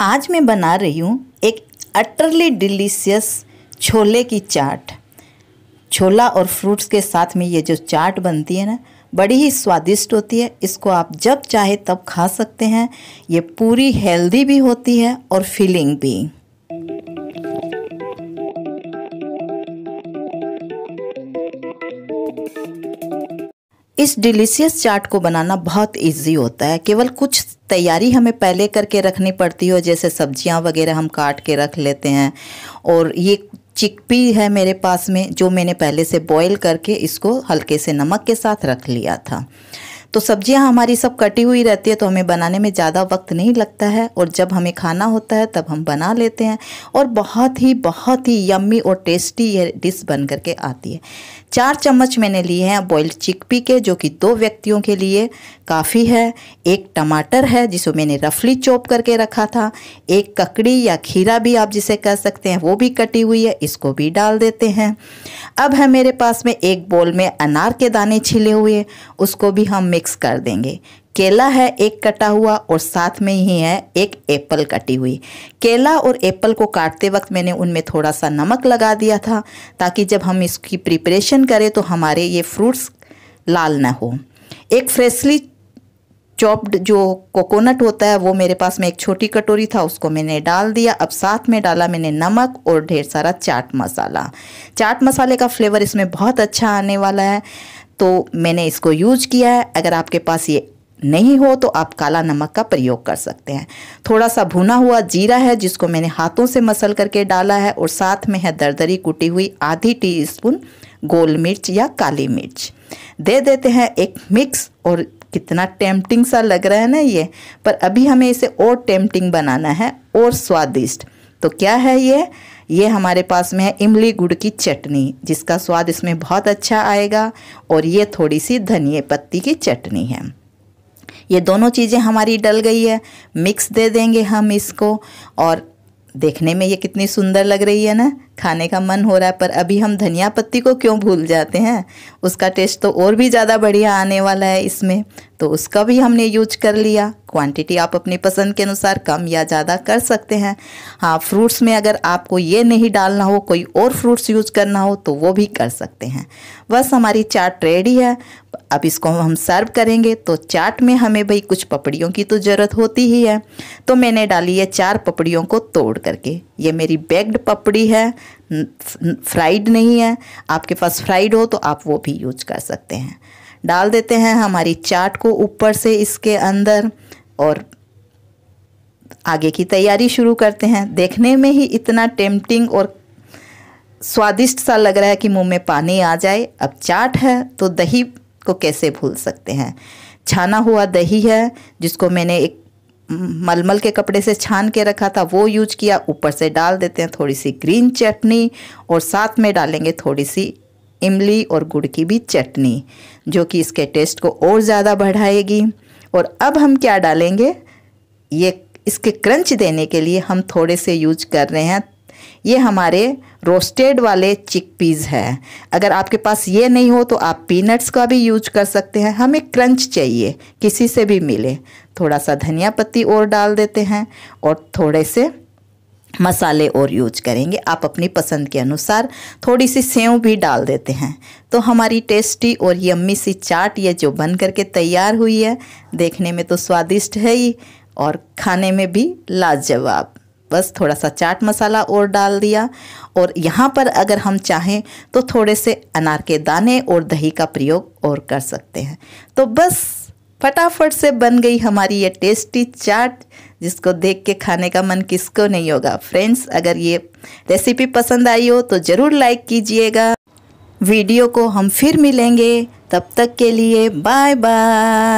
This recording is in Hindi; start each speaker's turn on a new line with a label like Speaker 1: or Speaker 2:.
Speaker 1: आज मैं बना रही हूँ एक अटरली डिलीशियस छोले की चाट छोला और फ्रूट्स के साथ में ये जो चाट बनती है ना बड़ी ही स्वादिष्ट होती है इसको आप जब चाहे तब खा सकते हैं ये पूरी हेल्दी भी होती है और फीलिंग भी इस डिलीशियस चाट को बनाना बहुत इजी होता है केवल कुछ तैयारी हमें पहले करके रखनी पड़ती हो जैसे सब्जियां वगैरह हम काट के रख लेते हैं और ये चिकपी है मेरे पास में जो मैंने पहले से बॉईल करके इसको हल्के से नमक के साथ रख लिया था तो सब्जियां हमारी सब कटी हुई रहती है तो हमें बनाने में ज़्यादा वक्त नहीं लगता है और जब हमें खाना होता है तब हम बना लेते हैं और बहुत ही बहुत ही यम्मी और टेस्टी यह डिश बन करके आती है चार चम्मच मैंने लिए हैं बॉइल्ड चिकपी के जो कि दो व्यक्तियों के लिए काफ़ी है एक टमाटर है जिसको मैंने रफली चॉप करके रखा था एक ककड़ी या खीरा भी आप जिसे कह सकते हैं वो भी कटी हुई है इसको भी डाल देते हैं अब है मेरे पास में एक बॉल में अनार के दाने छिले हुए उसको भी हम मिक्स कर देंगे केला है एक कटा हुआ और साथ में ही है एक एप्पल कटी हुई केला और एप्पल को काटते वक्त मैंने उनमें थोड़ा सा नमक लगा दिया था ताकि जब हम इसकी प्रिपरेशन करें तो हमारे ये फ्रूट्स लाल ना हो एक फ्रेशली चॉप्ड जो कोकोनट होता है वो मेरे पास में एक छोटी कटोरी था उसको मैंने डाल दिया अब साथ में डाला मैंने नमक और ढेर सारा चाट मसाला चाट मसाले का फ्लेवर इसमें बहुत अच्छा आने वाला है तो मैंने इसको यूज किया है अगर आपके पास ये नहीं हो तो आप काला नमक का प्रयोग कर सकते हैं थोड़ा सा भुना हुआ जीरा है जिसको मैंने हाथों से मसल करके डाला है और साथ में है दरदरी कुटी हुई आधी टी स्पून गोल मिर्च या काली मिर्च दे देते हैं एक मिक्स और कितना टेम्पटिंग सा लग रहा है ना ये पर अभी हमें इसे और टेम्पटिंग बनाना है और स्वादिष्ट तो क्या है ये ये हमारे पास में है इमली गुड़ की चटनी जिसका स्वाद इसमें बहुत अच्छा आएगा और ये थोड़ी सी धनिए पत्ती की चटनी है ये दोनों चीज़ें हमारी डल गई है मिक्स दे देंगे हम इसको और देखने में ये कितनी सुंदर लग रही है ना खाने का मन हो रहा है पर अभी हम धनिया पत्ती को क्यों भूल जाते हैं उसका टेस्ट तो और भी ज़्यादा बढ़िया आने वाला है इसमें तो उसका भी हमने यूज कर लिया क्वांटिटी आप अपनी पसंद के अनुसार कम या ज़्यादा कर सकते हैं हाँ फ्रूट्स में अगर आपको ये नहीं डालना हो कोई और फ्रूट्स यूज करना हो तो वो भी कर सकते हैं बस हमारी चाट रेडी है अब इसको हम सर्व करेंगे तो चाट में हमें भाई कुछ पपड़ियों की तो ज़रूरत होती ही है तो मैंने डाली है चार पपड़ियों को तोड़ करके ये मेरी बेग्ड पपड़ी है फ्राइड नहीं है आपके पास फ्राइड हो तो आप वो भी यूज कर सकते हैं डाल देते हैं हमारी चाट को ऊपर से इसके अंदर और आगे की तैयारी शुरू करते हैं देखने में ही इतना टेम्पटिंग और स्वादिष्ट सा लग रहा है कि मुंह में पानी आ जाए अब चाट है तो दही को कैसे भूल सकते हैं छाना हुआ दही है जिसको मैंने एक मलमल के कपड़े से छान के रखा था वो यूज किया ऊपर से डाल देते हैं थोड़ी सी ग्रीन चटनी और साथ में डालेंगे थोड़ी सी इमली और गुड़ की भी चटनी जो कि इसके टेस्ट को और ज़्यादा बढ़ाएगी और अब हम क्या डालेंगे ये इसके क्रंच देने के लिए हम थोड़े से यूज कर रहे हैं ये हमारे रोस्टेड वाले चिक पीज़ है अगर आपके पास ये नहीं हो तो आप पीनट्स का भी यूज कर सकते हैं हमें क्रंच चाहिए किसी से भी मिले थोड़ा सा धनिया पत्ती और डाल देते हैं और थोड़े से मसाले और यूज करेंगे आप अपनी पसंद के अनुसार थोड़ी सी सेव भी डाल देते हैं तो हमारी टेस्टी और यम्मी सी चाट ये जो बन करके तैयार हुई है देखने में तो स्वादिष्ट है ही और खाने में भी लाजवाब बस थोड़ा सा चाट मसाला और डाल दिया और यहाँ पर अगर हम चाहें तो थोड़े से अनार के दाने और दही का प्रयोग और कर सकते हैं तो बस फटाफट से बन गई हमारी ये टेस्टी चाट जिसको देख के खाने का मन किसको नहीं होगा फ्रेंड्स अगर ये रेसिपी पसंद आई हो तो ज़रूर लाइक कीजिएगा वीडियो को हम फिर मिलेंगे तब तक के लिए बाय बाय